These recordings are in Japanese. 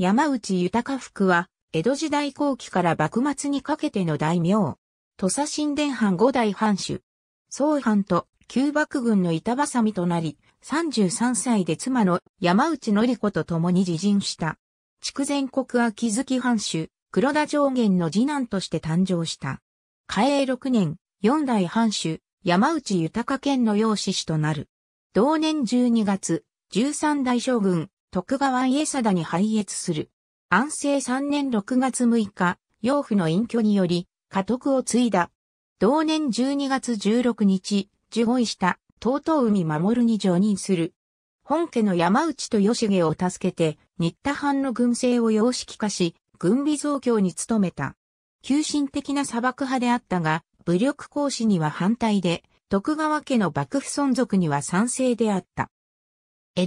山内豊福は、江戸時代後期から幕末にかけての大名。土佐神殿藩五代藩主。総藩と旧幕軍の板挟みとなり、33歳で妻の山内のり子と共に自陣した。筑前国秋月藩主、黒田上元の次男として誕生した。嘉永6年、四代藩主、山内豊県の養子氏となる。同年12月、13代将軍、徳川家定に拝謁する。安政3年6月6日、養父の隠居により、家督を継いだ。同年12月16日、受護医した、遠海守に上任する。本家の山内と吉毛を助けて、新田藩の軍政を様式化し、軍備増強に努めた。急進的な砂漠派であったが、武力行使には反対で、徳川家の幕府存続には賛成であった。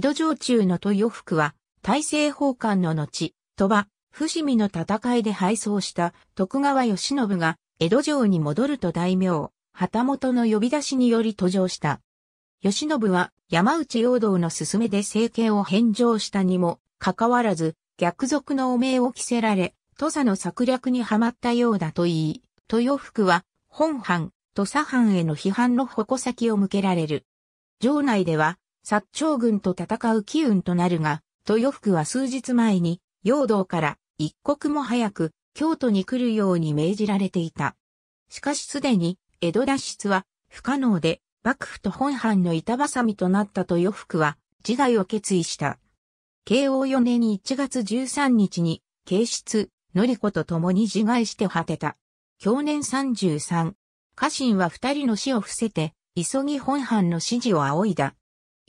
江戸城中の豊福は、大政奉還の後、鳥羽、伏見の戦いで敗走した徳川慶喜が、江戸城に戻ると大名、旗本の呼び出しにより登場した。慶喜は山内陽道の勧めで政権を返上したにも、かかわらず、逆賊の汚名を着せられ、土佐の策略にはまったようだと言い、豊福は、本藩、土佐藩への批判の矛先を向けられる。城内では、薩長軍と戦う機運となるが、豊福は数日前に、陽道から一刻も早く京都に来るように命じられていた。しかしすでに江戸脱出は不可能で、幕府と本藩の板挟みとなった豊福は自害を決意した。慶応4年1月13日に、慶室、り子と共に自害して果てた。去年33、家臣は二人の死を伏せて、急ぎ本藩の指示を仰いだ。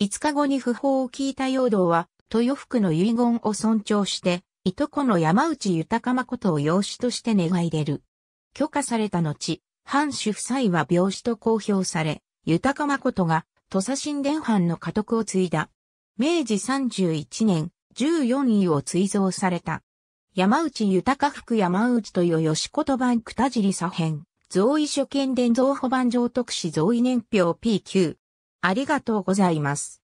5日後に訃報を聞いた陽道は、豊福の遺言を尊重して、いとこの山内豊誠を養子として願い出る。許可された後、藩主夫妻は病死と公表され、豊誠が土佐神殿藩の家督を継いだ。明治31年、14位を追贈された。山内豊福山内という吉言版くたじり左辺、造意書見伝造保番上特使造意年表 p q ありがとうございます。